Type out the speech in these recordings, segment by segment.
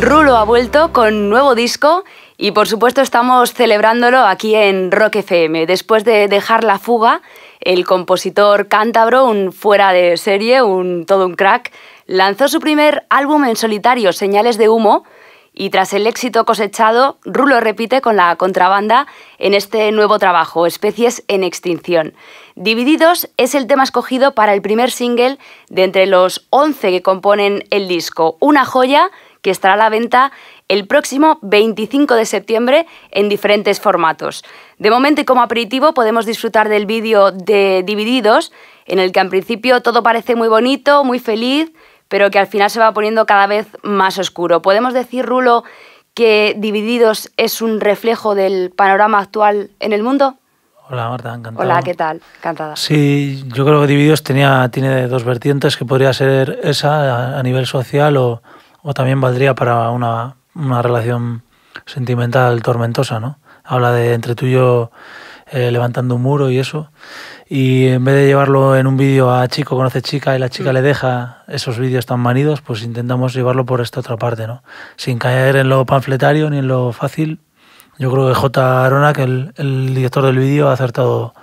Rulo ha vuelto con nuevo disco y por supuesto estamos celebrándolo aquí en Rock FM. Después de dejar la fuga, el compositor cántabro, un fuera de serie, un todo un crack, lanzó su primer álbum en solitario, Señales de Humo, y tras el éxito cosechado, Rulo repite con la contrabanda en este nuevo trabajo, Especies en Extinción. Divididos es el tema escogido para el primer single de entre los 11 que componen el disco, una joya que estará a la venta el próximo 25 de septiembre en diferentes formatos. De momento y como aperitivo podemos disfrutar del vídeo de Divididos, en el que en principio todo parece muy bonito, muy feliz, pero que al final se va poniendo cada vez más oscuro. Podemos decir, Rulo, que Divididos es un reflejo del panorama actual en el mundo. Hola Marta, encantado. Hola, ¿qué tal? Encantada. Sí, yo creo que Divididos tenía, tiene dos vertientes, que podría ser esa a nivel social o, o también valdría para una, relación sentimental tormentosa, ¿no? Habla de entre tú y yo eh, levantando un muro y eso. Y en vez de llevarlo en un vídeo a chico conoce chica y la chica mm. le deja esos vídeos tan manidos, pues intentamos llevarlo por esta otra parte, ¿no? Sin caer en lo panfletario ni en lo fácil. Yo creo que J. Arona, que el, el director del vídeo, ha acertado,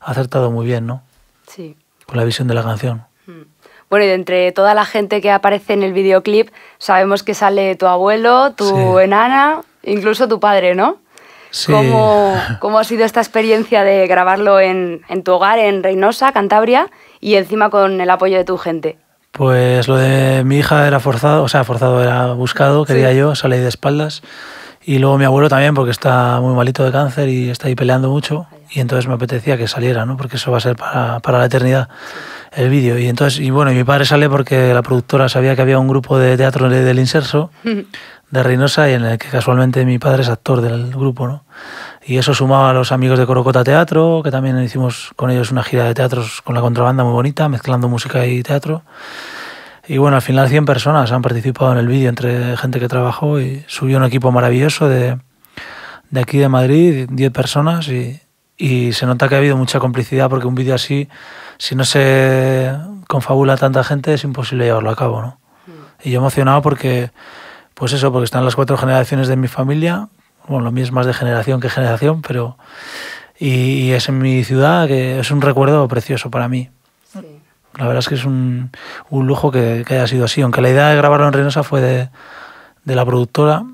acertado muy bien, ¿no? Sí. Con la visión de la canción. Mm. Bueno, y entre toda la gente que aparece en el videoclip, sabemos que sale tu abuelo, tu enana, incluso tu padre, ¿no? Sí. ¿Cómo, ha sido esta experiencia de grabarlo en, tu hogar, en Reynosa, Cantabria, y encima con el apoyo de tu gente? Pues lo de mi hija era forzado, o sea, forzado era buscado, quería yo, salí de espaldas. Y luego mi abuelo también, porque está muy malito de cáncer y está ahí peleando mucho. Y entonces me apetecía que saliera, ¿no? Porque eso va a ser para, la eternidad el vídeo. Y entonces, y bueno, mi padre sale porque la productora sabía que había un grupo de teatro del de, inserso de Reynosa y en el que casualmente mi padre es actor del grupo, ¿no? Y eso sumaba a los amigos de Corocota Teatro, que también hicimos con ellos una gira de teatros con la contrabanda muy bonita, mezclando música y teatro. Y bueno, al final 100 personas han participado en el vídeo, entre gente que trabajó y subió un equipo maravilloso de, de aquí de Madrid, 10 personas y, y se nota que ha habido mucha complicidad porque un vídeo así, si no se confabula tanta gente, es imposible llevarlo a cabo, ¿no? Mm. Y yo emocionado porque, pues eso, porque están las cuatro generaciones de mi familia, bueno, lo mío es más de generación que generación, pero... Y, es en mi ciudad, que es un recuerdo precioso para mí. La verdad es que es un, un lujo que, que, haya sido así, aunque la idea de grabarlo en Reynosa fue de, de la productora,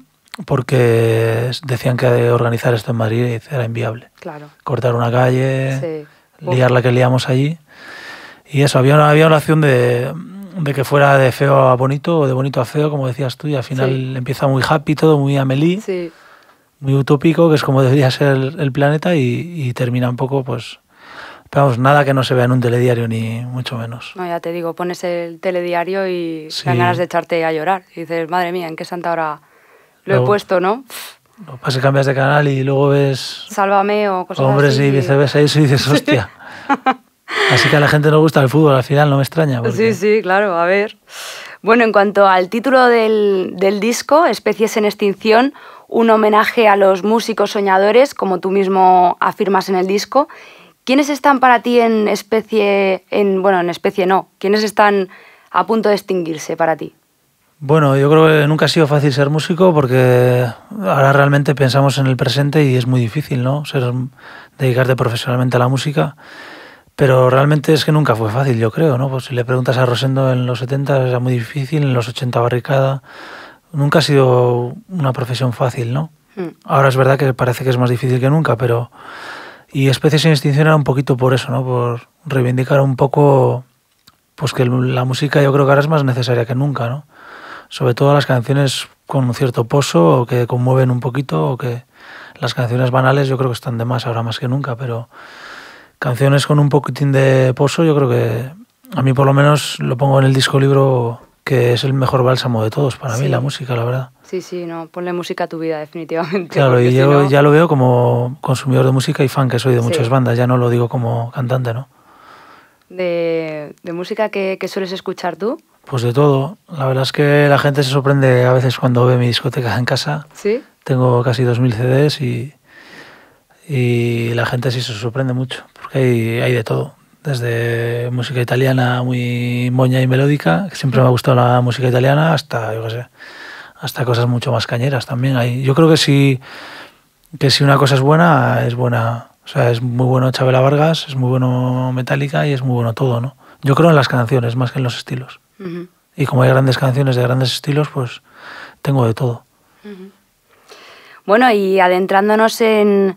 porque decían que organizar esto en Madrid era inviable. Claro. Cortar una calle, liar la que liamos allí. Y eso, había una, había opción de, de, que fuera de feo a bonito o de bonito a feo, como decías tú, y al final empieza muy happy todo, muy amelí, muy utópico, que es como debería ser el, planeta, y, termina un poco, pues, vamos, nada que no se vea en un telediario, ni mucho menos. ya te digo, pones el telediario y ganas de echarte a llorar. Y dices, madre mía, ¿en qué santa hora lo he puesto, ¿no? Lo que cambias de canal y luego ves... Sálvame o cosas hombres así. Hombres y viceversa, y eso dices, hostia. así que a la gente no gusta el fútbol, al final no me extraña. Sí, sí, claro, a ver. Bueno, en cuanto al título del, del disco, Especies en Extinción, un homenaje a los músicos soñadores, como tú mismo afirmas en el disco. ¿Quiénes están para ti en especie, en, bueno, en especie no, quiénes están a punto de extinguirse para ti? Bueno, yo creo que nunca ha sido fácil ser músico porque ahora realmente pensamos en el presente y es muy difícil, ¿no? Ser, dedicarte profesionalmente a la música. Pero realmente es que nunca fue fácil, yo creo, ¿no? Pues si le preguntas a Rosendo en los 70 era muy difícil, en los 80 barricada. Nunca ha sido una profesión fácil, ¿no? Hmm. Ahora es verdad que parece que es más difícil que nunca, pero... Y Especies sin Extinción era un poquito por eso, ¿no? Por reivindicar un poco, pues que la música yo creo que ahora es más necesaria que nunca, ¿no? sobre todo las canciones con un cierto pozo o que conmueven un poquito o que las canciones banales yo creo que están de más ahora más que nunca, pero canciones con un poquitín de pozo yo creo que a mí por lo menos lo pongo en el disco libro que es el mejor bálsamo de todos para mí la música, la verdad. Sí, sí, no, ponle música a tu vida definitivamente. Claro, y yo ya lo veo como consumidor de música y fan que soy de muchas bandas, ya no lo digo como cantante, ¿no? De, de música que, que sueles escuchar tú, pues de todo. La verdad es que la gente se sorprende a veces cuando ve mi discoteca en casa. Sí. Tengo casi 2.000 CDs y, y la gente sí se sorprende mucho, porque hay, de todo. Desde música italiana muy moña y melódica, que siempre me ha gustado la música italiana, hasta, hasta cosas mucho más cañeras también. Hay, yo creo que si, que si una cosa es buena, es buena. O sea, es muy bueno Chabela Vargas, es muy bueno Metallica y es muy bueno todo, ¿no? Yo creo en las canciones más que en los estilos. Y como hay grandes canciones de grandes estilos, pues tengo de todo. Bueno, y adentrándonos en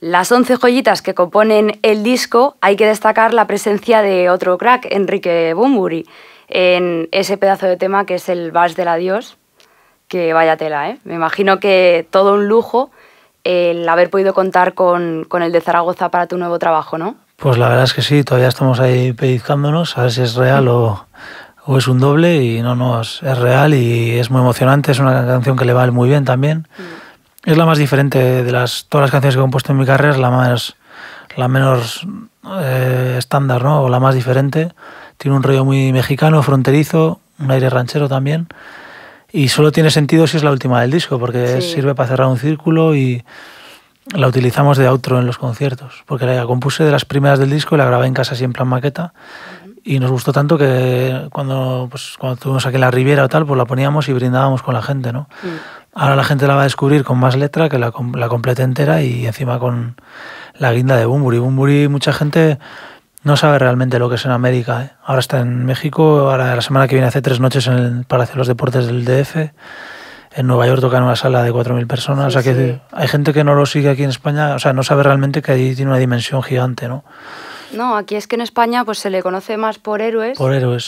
las 11 joyitas que componen el disco, hay que destacar la presencia de otro crack, Enrique Bumburi, en ese pedazo de tema que es el Vals del Adiós, que vaya tela, ¿eh? Me imagino que todo un lujo el haber podido contar con, con el de Zaragoza para tu nuevo trabajo, ¿no? Pues la verdad es que sí, todavía estamos ahí pellizcándonos, a ver si es real o, o es un doble y no, no, es, real y es muy emocionante, es una canción que le va muy bien también. Mm. Es la más diferente de las todas las canciones que he compuesto en mi carrera, es la más la menos eh, estándar, ¿no? O la más diferente. Tiene un rollo muy mexicano, fronterizo, un aire ranchero también. Y solo tiene sentido si es la última del disco, porque sirve para cerrar un círculo y la utilizamos de outro en los conciertos. Porque la compuse de las primeras del disco y la grabé en casa siempre en maqueta y nos gustó tanto que cuando, pues, cuando tuvimos aquí la Riviera o tal, pues la poníamos y brindábamos con la gente, ¿no? Mm. Ahora la gente la va a descubrir con más letra, que la, la completa entera y encima con la guinda de Bumburi. Bumburi, mucha gente no sabe realmente lo que es en América. ¿eh? Ahora está en México, ahora la semana que viene hace tres noches en el Palacio de los Deportes del DF. En Nueva York toca en una sala de 4.000 personas. o sea que hay gente que no lo sigue aquí en España, o sea, no sabe realmente que ahí tiene una dimensión gigante, ¿no? No, aquí es que en España pues se le conoce más por héroes.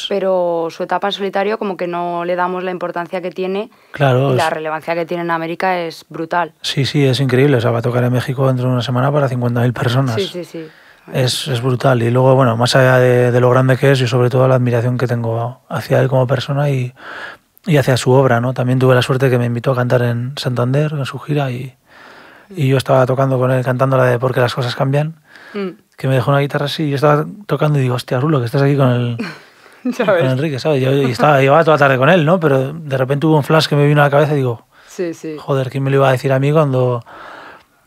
Pero su etapa en solitario como que no le damos la importancia que tiene. Claro. Y la relevancia que tiene en América es brutal. Sí, sí, es increíble. O sea, va a tocar en México dentro de una semana para 50.000 personas. Sí, sí, sí. Es, brutal. Y luego, bueno, más allá de, lo grande que es, y sobre todo la admiración que tengo hacia él como persona y, hacia su obra, ¿no? También tuve la suerte que me invitó a cantar en Santander, en su gira, y, y yo estaba tocando con él, cantando la de Porque las cosas cambian. Mm que me dejó una guitarra así y yo estaba tocando y digo, hostia, Rulo, que estás aquí con el... Enrique, ¿sabes? Yo, y estaba, llevaba toda la tarde con él, ¿no? Pero de repente hubo un flash que me vino a la cabeza y digo, sí, sí. joder, ¿quién me lo iba a decir a mí cuando,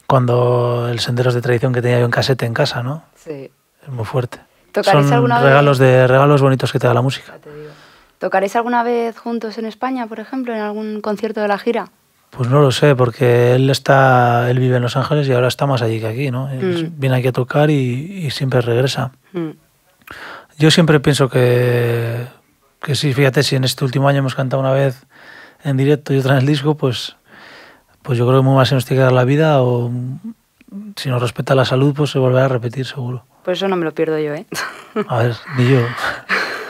cuando el Senderos de Tradición que tenía yo en casete en casa, ¿no? Sí. Es muy fuerte. Son regalos de regalos bonitos que te da la música. ¿Tocaréis alguna vez juntos en España, por ejemplo, en algún concierto de la gira? Pues no lo sé, porque él está, él vive en Los Ángeles y ahora está más allí que aquí, ¿no? Mm. viene aquí a tocar y, y siempre regresa. Mm. Yo siempre pienso que, que sí, fíjate, si en este último año hemos cantado una vez en directo y otra en el disco, pues, pues yo creo que muy más se nos tiene que dar la vida o si nos respeta la salud, pues se volverá a repetir seguro. Pues eso no me lo pierdo yo, ¿eh? A ver, ni yo.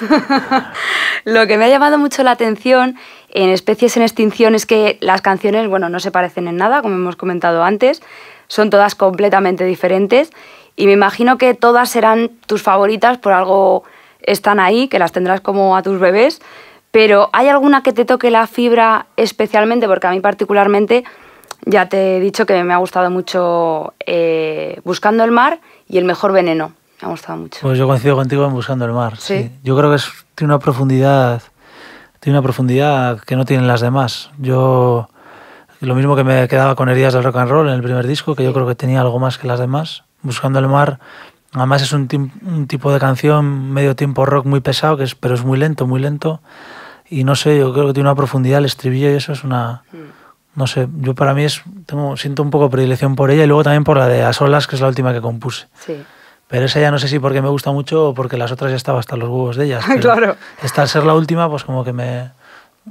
Lo que me ha llamado mucho la atención en especies en extinción es que las canciones, bueno, no se parecen en nada, como hemos comentado antes, son todas completamente diferentes y me imagino que todas serán tus favoritas por algo están ahí, que las tendrás como a tus bebés, pero ¿hay alguna que te toque la fibra especialmente? Porque a mí particularmente ya te he dicho que me ha gustado mucho eh, Buscando el mar y El mejor veneno. Me ha gustado mucho. Pues yo coincido contigo en Buscando el Mar. ¿Sí? Yo creo que es, tiene una profundidad tiene una profundidad que no tienen las demás. Yo lo mismo que me quedaba con Heridas del Rock and Roll en el primer disco, que yo creo que tenía algo más que las demás. Buscando el Mar Además es un, tipo de canción medio tiempo rock muy pesado, que pero es muy lento, muy lento. Y no sé, yo creo que tiene una profundidad el estribillo y eso es una... Mm. No sé, yo para mí es, tengo, siento un poco predilección por ella y luego también por la de A Solas, que es la última que compuse. Sí. Pero esa ya no sé si porque me gusta mucho o porque las otras ya estaba hasta los huevos de ellas. claro. Esta al ser la última, pues como que me,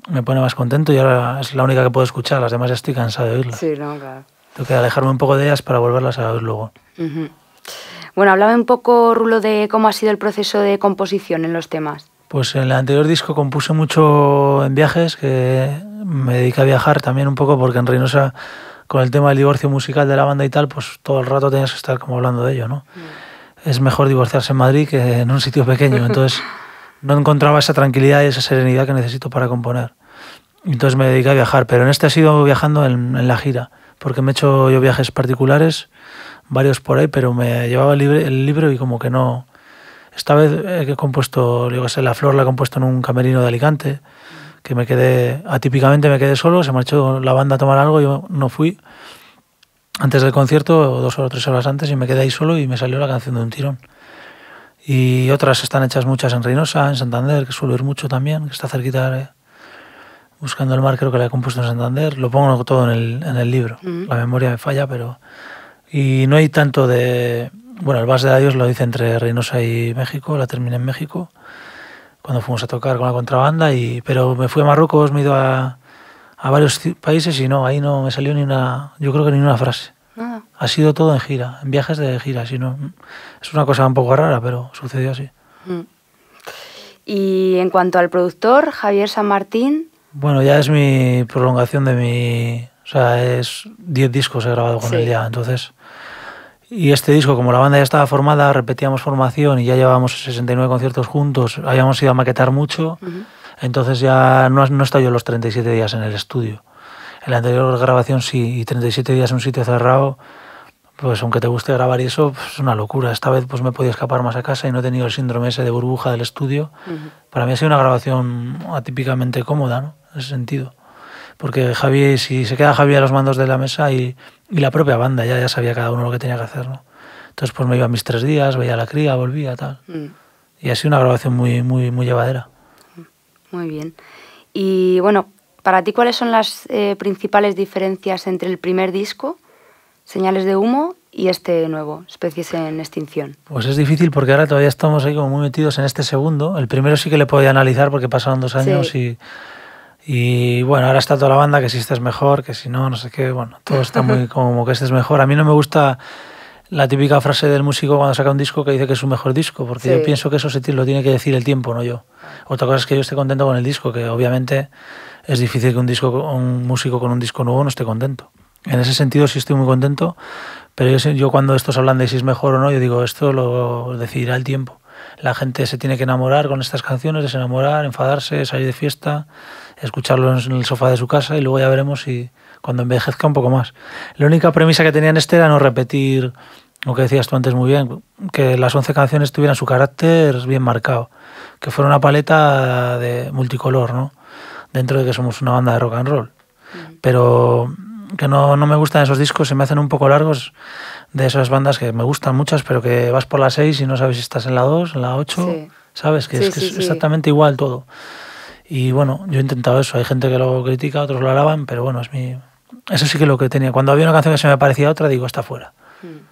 me pone más contento y ahora es la única que puedo escuchar, las demás ya estoy cansado de oírlas. Sí, no, Tengo que alejarme un poco de ellas para volverlas a oír luego. Bueno, hablaba un poco, Rulo, de cómo ha sido el proceso de composición en los temas. Pues en el anterior disco compuse mucho en viajes, que me dediqué a viajar también un poco porque en Reynosa, con el tema del divorcio musical de la banda y tal, pues todo el rato tenías que estar como hablando de ello, ¿no? Mm es mejor divorciarse en Madrid que en un sitio pequeño. Entonces no encontraba esa tranquilidad y esa serenidad que necesito para componer. Entonces me dediqué a viajar, pero en este he sido viajando en, la gira, porque me he hecho yo viajes particulares, varios por ahí, pero me llevaba el, libro y como que no... Esta vez he compuesto, yo La Flor la he compuesto en un camerino de Alicante, que me quedé, atípicamente me quedé solo, se me hecho la banda a tomar algo, yo no fui antes del concierto, dos o tres horas antes, y me quedé ahí solo y me salió la canción de un tirón. Y otras están hechas muchas en Reynosa, en Santander, que suelo ir mucho también, que está cerquita, buscando el mar, creo que la he compuesto en Santander. Lo pongo todo en el, libro. La memoria me falla, pero. Y no hay tanto de. Bueno, el Vas de Adiós lo hice entre Reynosa y México, la terminé en México, cuando fuimos a tocar con la contrabanda, y pero me fui a Marruecos, me he ido a, a varios países y no, ahí no me salió ni una, yo creo que ni una frase. Ha sido todo en gira, en viajes de gira. sino es una cosa un poco rara, pero sucedió así. Mm. Y en cuanto al productor, Javier San Martín. Bueno, ya es mi prolongación de mi. O sea, es 10 discos he grabado con él ya, entonces. Y este disco, como la banda ya estaba formada, repetíamos formación y ya llevábamos 69 conciertos juntos, habíamos ido a maquetar mucho. Entonces ya no, no estoy yo los 37 días en el estudio. En la anterior grabación sí, y 37 días en un sitio cerrado, pues aunque te guste grabar y eso, pues es una locura. Esta vez pues me podía escapar más a casa y no he tenido el síndrome ese de burbuja del estudio. Para mí ha sido una grabación atípicamente cómoda, ¿no? En ese sentido. Porque Javi, si se queda Javier a los mandos de la mesa y, la propia banda, ya, sabía cada uno lo que tenía que hacer, ¿no? Entonces pues me iba mis tres días, veía a la cría, volvía, tal. Mm. Y ha sido una grabación muy, muy, muy llevadera. Muy bien. Y bueno, para ti, ¿cuáles son las eh, principales diferencias entre el primer disco, Señales de Humo, y este nuevo, Especies en Extinción? Pues es difícil porque ahora todavía estamos ahí como muy metidos en este segundo. El primero sí que le podía analizar porque pasaron dos años y, y, bueno, ahora está toda la banda que si este es mejor, que si no, no sé qué, bueno, todo está muy como que este es mejor. A mí no me gusta la típica frase del músico cuando saca un disco que dice que es su mejor disco, porque yo pienso que eso se lo tiene que decir el tiempo, no yo. Otra cosa es que yo esté contento con el disco, que obviamente es difícil que un, disco, un músico con un disco nuevo no esté contento. En ese sentido sí estoy muy contento, pero yo, cuando estos hablan de si es mejor o no, yo digo, esto lo decidirá el tiempo. La gente se tiene que enamorar con estas canciones, desenamorar, enfadarse, salir de fiesta, escucharlo en el sofá de su casa y luego ya veremos si cuando envejezca un poco más. La única premisa que tenía en este era no repetir lo que decías tú antes muy bien, que las 11 canciones tuvieran su carácter bien marcado, que fuera una paleta de multicolor, ¿no? Dentro de que somos una banda de rock and roll. Pero que no, no, me gustan esos discos, se me hacen un poco largos de esas bandas que me gustan muchas, pero que vas por la 6 y no sabes si estás en la 2, en la 8, ¿sabes? Que es, que es exactamente igual todo. Y bueno, yo he intentado eso, hay gente que lo critica, otros lo alaban, pero bueno, es mi... Eso sí que es lo que tenía. Cuando había una canción que se me parecía a otra, digo, está fuera. Mm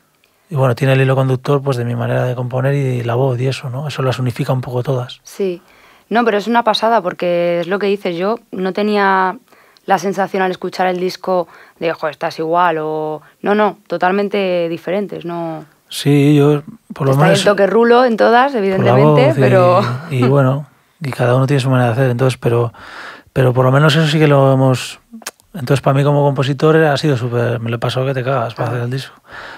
y bueno, tiene el hilo conductor pues de mi manera de componer y la voz y eso, ¿no? Eso las unifica un poco todas. Sí. No, pero es una pasada porque es lo que dices, yo no tenía la sensación al escuchar el disco de, joder, estás igual o... No, no, totalmente diferentes, no... Sí, yo por lo Está menos... el toque rulo en todas, evidentemente, pero... Y, bueno, y cada uno tiene su manera de hacer, entonces, pero, pero por lo menos eso sí que lo hemos entonces, para mí como compositor ha sido súper... Me lo pasó que te cagas para hacer el disco,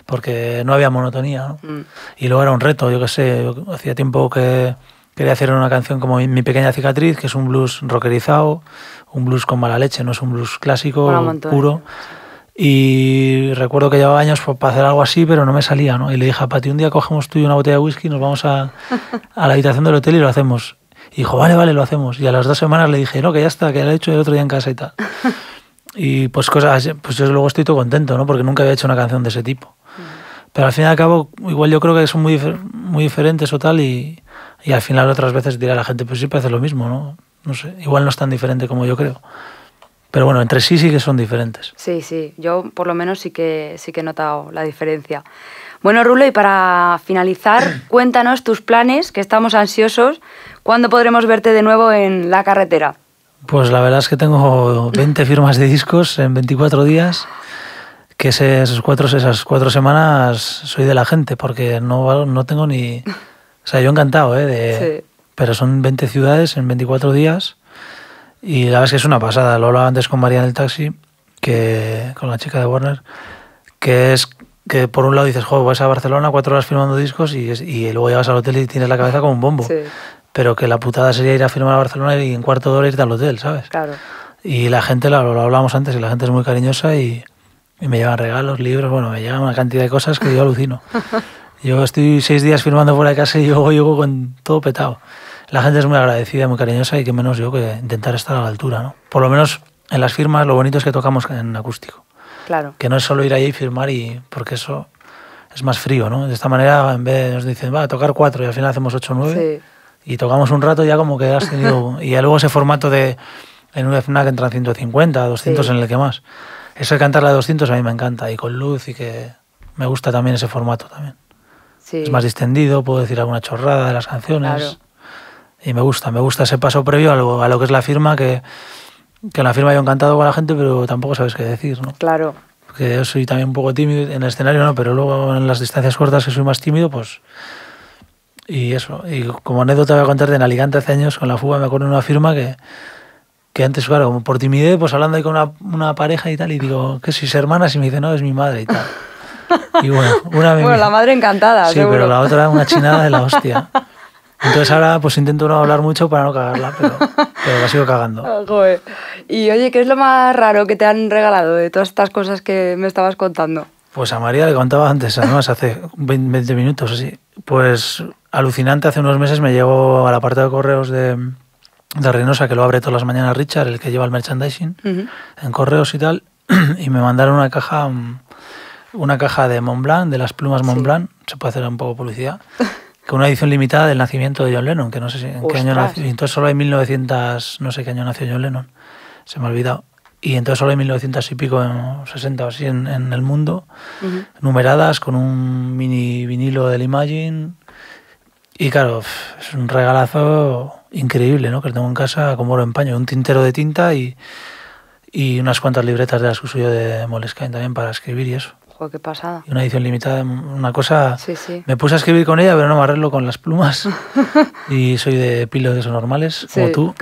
porque no había monotonía. Mm. Y luego era un reto, yo qué sé, hacía tiempo que quería hacer una canción como Mi pequeña cicatriz, que es un blues rockerizado, un blues con mala leche, no es un blues clásico, puro. Y recuerdo que llevaba años para hacer algo así, pero no me salía, ¿no? Y le dije a Pati, un día cogemos tú y una botella de whisky, nos vamos a, la habitación del hotel y lo hacemos. Y dijo, vale, vale, lo hacemos. Y a las dos semanas le dije, no, que ya está, que lo he hecho el otro día en casa y tal y pues cosas, pues yo luego estoy todo contento, ¿no? Porque nunca había hecho una canción de ese tipo. Pero al fin y al cabo, igual yo creo que son muy, muy diferentes o tal y, al final otras veces dirá la gente, pues sí, parece lo mismo, ¿no? No sé, igual no es tan diferente como yo creo. Pero bueno, entre sí sí que son diferentes. Sí, sí, yo por lo menos sí que, sí que he notado la diferencia. Bueno, Rulo, y para finalizar, cuéntanos tus planes, que estamos ansiosos. ¿Cuándo podremos verte de nuevo en la carretera? Pues la verdad es que tengo 20 firmas de discos en 24 días, que esas cuatro, esas cuatro semanas soy de la gente, porque no, no tengo ni... O sea, yo encantado, ¿eh? De, Pero son 20 ciudades en 24 días y la verdad es que es una pasada. Lo hablaba antes con María en el taxi, que con la chica de Warner, que es que por un lado dices, joder, vas a Barcelona cuatro horas firmando discos y, y luego llegas al hotel y tienes la cabeza como un bombo pero que la putada sería ir a firmar a Barcelona y en cuarto de hora irte al hotel, ¿sabes? Claro. Y la gente, lo, lo hablábamos antes, y la gente es muy cariñosa y, me llevan regalos, libros, bueno, me llevan una cantidad de cosas que yo alucino. yo estoy seis días firmando fuera de casa y yo llego con todo petado. La gente es muy agradecida, muy cariñosa y que menos yo que intentar estar a la altura, ¿no? Por lo menos en las firmas lo bonito es que tocamos en acústico. Claro. Que no es solo ir ahí y firmar y porque eso es más frío, ¿no? De esta manera en vez nos dicen, va a tocar cuatro y al final hacemos ocho o nueve. Sí y tocamos un rato ya como que has tenido... y luego ese formato de... En un FNAC entran 150, 200 en el que más. Eso de cantar la 200 a mí me encanta y con luz y que me gusta también ese formato también. Sí. Es más distendido, puedo decir alguna chorrada de las canciones. Claro. Y me gusta, me gusta ese paso previo a lo, a lo que es la firma, que, que en la firma yo he encantado con la gente, pero tampoco sabes qué decir, ¿no? Claro. Porque yo soy también un poco tímido en el escenario, ¿no? Pero luego en las distancias cortas que soy más tímido, pues y eso, y como anécdota voy a contarte, en Alicante hace años con la fuga me acuerdo de una firma que, que antes, claro, como por timidez, pues hablando ahí con una, una pareja y tal, y digo, ¿qué si es hermana, y me dice, no, es mi madre y tal. Y bueno, una Bueno, la madre encantada, Sí, pero la otra una chinada de la hostia. Entonces ahora pues intento no hablar mucho para no cagarla, pero, la sigo cagando. Ah, joder. Y oye, ¿qué es lo más raro que te han regalado de todas estas cosas que me estabas contando? Pues a María le contaba antes, además hace 20 minutos así. Pues alucinante. Hace unos meses me llegó la parte de correos de, de Reynosa, que lo abre todas las mañanas Richard, el que lleva el merchandising, en correos y tal, y me mandaron una caja una caja de Montblanc, de las plumas Montblanc, se puede hacer un poco publicidad, con una edición limitada del nacimiento de John Lennon, que no sé si, en qué año nació, entonces solo hay 1900, no sé qué año nació John Lennon, se me ha olvidado. Y entonces solo hay 1900 y pico, 60 o así en, el mundo, numeradas con un mini vinilo de del Imagine, y claro, es un regalazo increíble, ¿no? Que tengo en casa como oro en paño, un tintero de tinta y, y unas cuantas libretas de las que uso yo de Moleskine también para escribir y eso. Joder, qué pasada. Y una edición limitada, una cosa... Sí, sí. Me puse a escribir con ella, pero no me arreglo con las plumas. y soy de pilo de esos normales, sí, como tú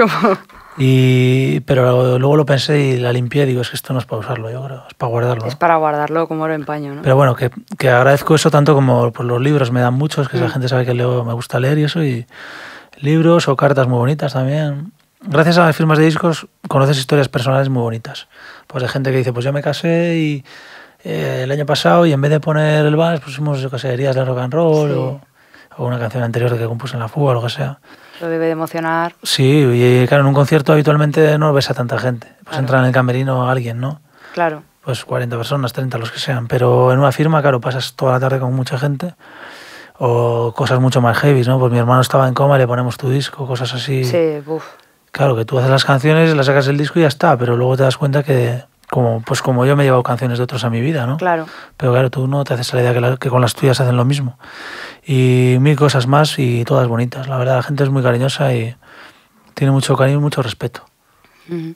pero luego lo pensé y la limpié y digo, es que esto no es para usarlo, yo creo, es para guardarlo. Es para guardarlo como lo en ¿no? Pero bueno, que, que agradezco eso tanto como por pues, los libros me dan muchos, que la mm. gente sabe que me gusta leer y eso, y libros o cartas muy bonitas también. Gracias a las firmas de discos conoces historias personales muy bonitas. Pues de gente que dice, pues yo me casé y eh, el año pasado y en vez de poner el vals pusimos, yo qué sé, heridas de rock and roll o, o, una canción anterior que compuse en la fuga o lo que sea. Lo debe de emocionar. Sí, y eh, claro, en un concierto habitualmente no ves a tanta gente. Pues entra en el camerino alguien, ¿no? Claro. Pues 40 personas, 30, los que sean. Pero en una firma, claro, pasas toda la tarde con mucha gente. O cosas mucho más heavy, ¿no? Pues mi hermano estaba en coma, le ponemos tu disco, cosas así. Sí, uff. Claro, que tú haces las canciones, las sacas el disco y ya está, pero luego te das cuenta que como pues como yo me he llevado canciones de otros a mi vida, ¿no? Claro. Pero claro, tú no te haces la idea que, con las tuyas hacen lo mismo. Y mil cosas más y todas bonitas. La verdad, la gente es muy cariñosa y tiene mucho cariño y mucho respeto.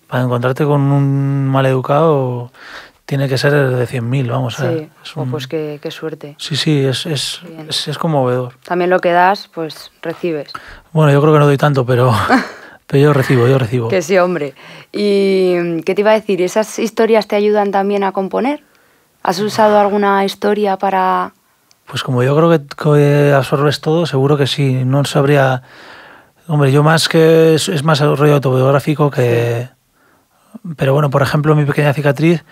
Para encontrarte con un mal educado tiene que ser de 100.000, vamos. a ver. Sí, oh, pues qué, suerte. Sí, sí, es, es, es conmovedor. También lo que das, pues recibes. Bueno, yo creo que no doy tanto, pero... Pero yo recibo, yo recibo. Que sí, hombre. ¿Y qué te iba a decir? ¿Esas historias te ayudan también a componer? ¿Has usado alguna historia para...? Pues como yo creo que, absorbes todo, seguro que sí. No sabría... Hombre, yo más que... Es, más rollo autobiográfico que... Pero bueno, por ejemplo, Mi pequeña cicatriz,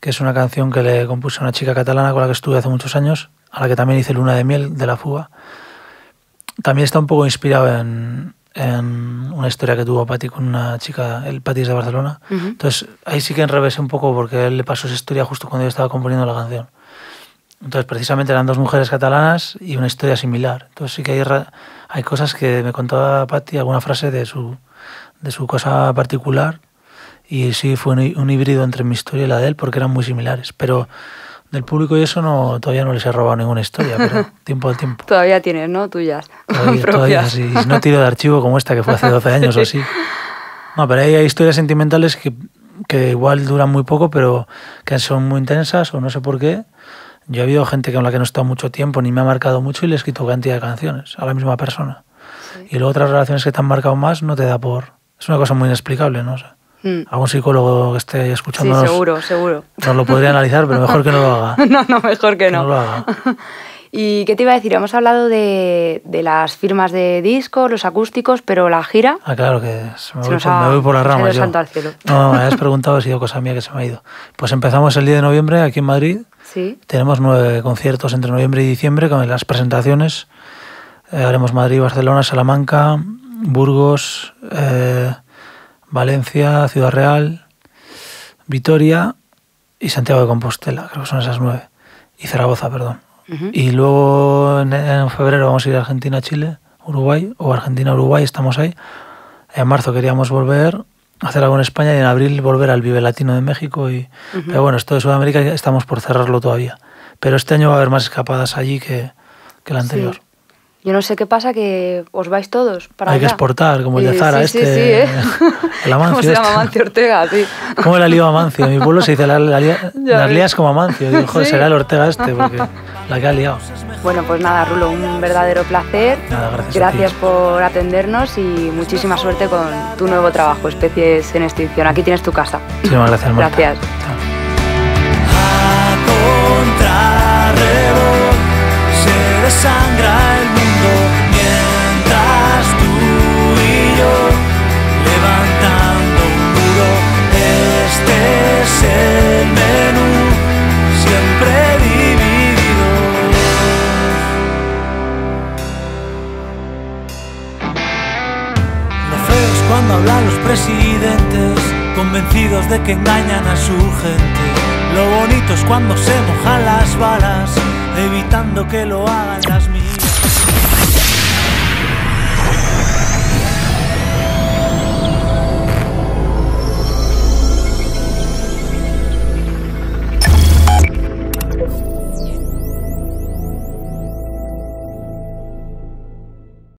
que es una canción que le compuse a una chica catalana con la que estuve hace muchos años, a la que también hice Luna de Miel de la Fuga, también está un poco inspirado en, en una historia que tuvo Patti con una chica, el Patti es de Barcelona. Entonces ahí sí que enrevesé un poco porque él le pasó esa historia justo cuando yo estaba componiendo la canción. Entonces precisamente eran dos mujeres catalanas y una historia similar. Entonces sí que hay, hay cosas que me contaba Patti, alguna frase de su, de su cosa particular. Y sí, fue un, un híbrido entre mi historia y la de él porque eran muy similares. Pero del público y eso no todavía no les he robado ninguna historia, pero tiempo al tiempo. Todavía tienes, ¿no? Tuyas. Todavía, todavía sí. No tiro de archivo como esta que fue hace 12 años o así. No, pero hay, hay historias sentimentales que, que, igual duran muy poco, pero que son muy intensas o no sé por qué. Yo he habido gente con la que no he estado mucho tiempo, ni me ha marcado mucho y le he escrito cantidad de canciones a la misma persona. Y luego otras relaciones que te han marcado más no te da por... Es una cosa muy inexplicable, ¿no? sé Mm. algún psicólogo que esté escuchando. Sí, seguro, seguro. Nos lo podría analizar, pero mejor que no lo haga. No, no, mejor que, no. no lo haga. ¿Y qué te iba a decir? Hemos hablado de, de, las firmas de discos, los acústicos, pero la gira. Ah, claro, que se me, por, ha, me voy, por, las ramas. Al cielo. No, me habías preguntado, ha sido cosa mía que se me ha ido. Pues empezamos el día de noviembre aquí en Madrid. Sí. Tenemos nueve conciertos entre noviembre y diciembre con las presentaciones. Eh, haremos Madrid, Barcelona, Salamanca, Burgos. Eh, Valencia, Ciudad Real, Vitoria y Santiago de Compostela, creo que son esas nueve. Y Zaragoza, perdón. Y luego en, febrero vamos a ir a Argentina, Chile, Uruguay, o Argentina, Uruguay, estamos ahí. En marzo queríamos volver a hacer algo en España y en abril volver al Vive Latino de México. Y, Pero bueno, esto de Sudamérica estamos por cerrarlo todavía. Pero este año va a haber más escapadas allí que, que el anterior. Yo no sé qué pasa que os vais todos para Hay que exportar, como el de Zara este. Sí, sí, ¿eh? El Amancio. ¿Cómo se este. llama Amancio Ortega? Sí. ¿Cómo ha liado Amancio? En mi pueblo se dice la, las lías como Amancio. Digo, joder, será el Ortega este, porque la que ha liado. Bueno, pues nada, Rulo, un verdadero placer. gracias. Gracias por atendernos y muchísima suerte con tu nuevo trabajo, Especies en Extinción. Aquí tienes tu casa. Muchísimas gracias, Gracias. Chao. A de que engañan a su gente. Lo bonito es cuando se mojan las balas, evitando que lo hagan las